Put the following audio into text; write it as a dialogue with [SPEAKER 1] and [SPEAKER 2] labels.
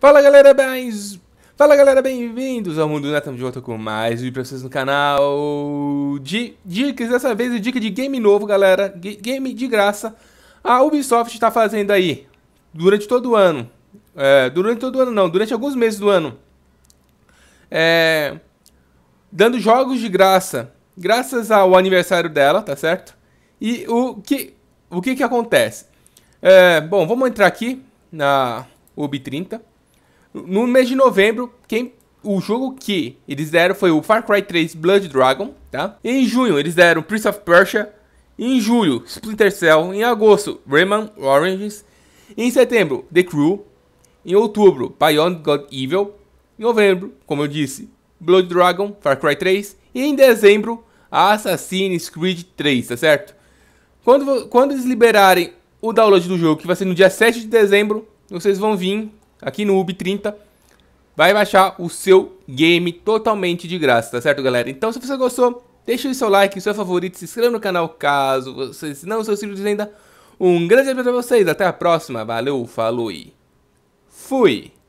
[SPEAKER 1] Fala galera, bens... Fala galera, bem-vindos ao Mundo Neto, né? estamos de volta com mais vídeo pra vocês no canal de dicas, dessa vez é dica de game novo, galera, game de graça. A Ubisoft está fazendo aí, durante todo o ano, é, durante todo o ano não, durante alguns meses do ano, é, dando jogos de graça, graças ao aniversário dela, tá certo? E o que, o que que acontece? É, bom, vamos entrar aqui na UB30, no mês de novembro, quem o jogo que eles deram foi o Far Cry 3 Blood Dragon, tá? em junho eles deram Prince of Persia. em julho, Splinter Cell. Em agosto, Rayman Origins. em setembro, The Crew. Em outubro, Beyond God Evil. Em novembro, como eu disse, Blood Dragon, Far Cry 3. E em dezembro, Assassin's Creed 3, tá certo? Quando, quando eles liberarem o download do jogo, que vai ser no dia 7 de dezembro, vocês vão vir aqui no UB30, vai baixar o seu game totalmente de graça, tá certo, galera? Então, se você gostou, deixa o seu like, o seu favorito, se inscreva no canal caso vocês não seja inscrito ainda. Um grande abraço pra vocês, até a próxima, valeu, falou e fui!